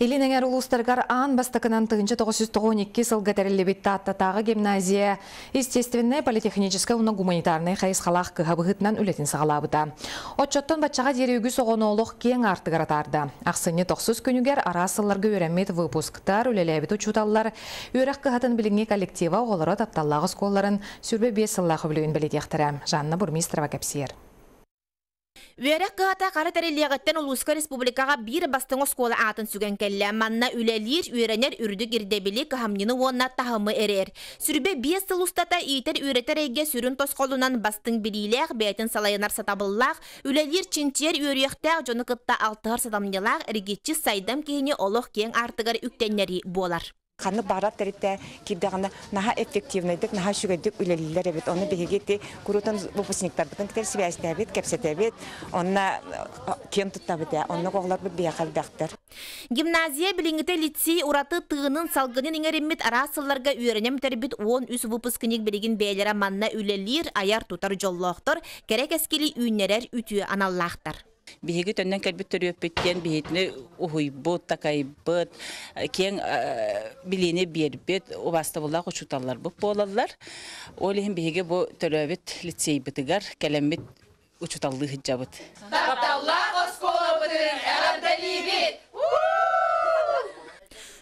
Илин эңер ан аан бастыкынан тыгынчы 992 сыл гатарелебитта аттатағы гимназия естественная политехническая уна гуманитарный хайысқалақ кыхабығытынан үлетін сағалабыда. Отчеттон бачаға дерегү соғонолық кең артығыр атарды. Ақсыны 90 күнігер арасылларға өремет выпусктар үлелебет учуталлар, өрек кыхатын біліңе коллектива олары тапталлағы сколларын сүрбе 5 сыллағы білуін білетектірі. Жанна Бурмистрова кәпсер. Верек қығата қары тәрелеғіттен Улуска Республикаға бір бастың скола атын сүген кәлі. Манна үләлер, үйренер үрді кердебілі қағамнені онна тағымы әрер. Сүрбе бес тыл ұстата үйтер үйретер әйге сүрін тосқолынан бастың білейләқ, бәйтін салайынар сатабыллақ, үләлер чинчер үйректәк жоны қытта алтығыр сатамнелақ, әргетчі сайдам кейіне олық кең артығыр үктенлері болар. Қаны барат тәріпті кейбдіғана наға эффективнайдық, наға жүгедік үлелілер әбет. Оны бігегетті күрутын бұтын кетер сібәсті әбет, кәпсет әбет, кем тұтта тұттабыды, оны қоғылар бұл қалдақтыр. Гимназия біліңгіте лицей ұраты тығының салғынын еңереммет арасыларға үйренем тәрбет 13 выпускник білігін бәйлері манна үлелер аяр тұтар жоллоқтыр, кәрек әскелі үйінерер үтіу аналлақтыр биһиги төннөн кэлбит төрүөппиттен биһитини уһуйбут такайбыт э, кең э, билини биэрбит убаста буллаах учуталлар буп буолаллар ол иһин биһиги бу төрөбит лицейбытыгар келеммит учуталлыһыджабыт тапталлаах осколабытын эрандалии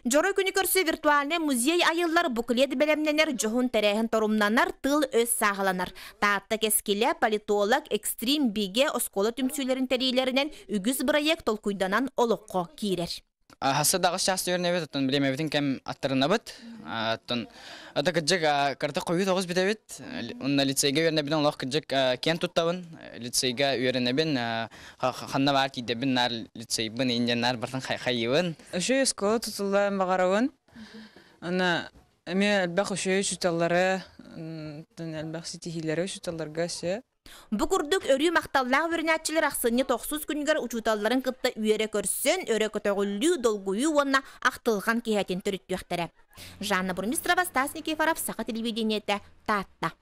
Жорой көрсі виртуальный музей айыллар бүкіледі бәлемненер жоғын тәрәйін торумнанар тыл өз сағыланар. Таатты кәскелі политолог экстрим биге осколы түмсүйлерін тәрейлерінен үгіз проект толкуйданан олыққо кейрер. Хасадағы час өрне бит, тон время бит кем аттарына бит. Тон ата кыджык карта койу тогыз бит лицейге кен туттабын. Лицейге өрне бит, ханна бар ки дебин нар лицей бин инде нар бартын Бұ өрүү өрі мақталлақ өрінәтчілер ақсыны тоқсыз күнгер ұчуталларын кытта үйері көрсен, өрі көтөғілі долгуы онна ақтылған кейәтен түріттіқтірі. Жанна Бурмистрова, Стас Никифоров, Сақа телевидениеті Татта.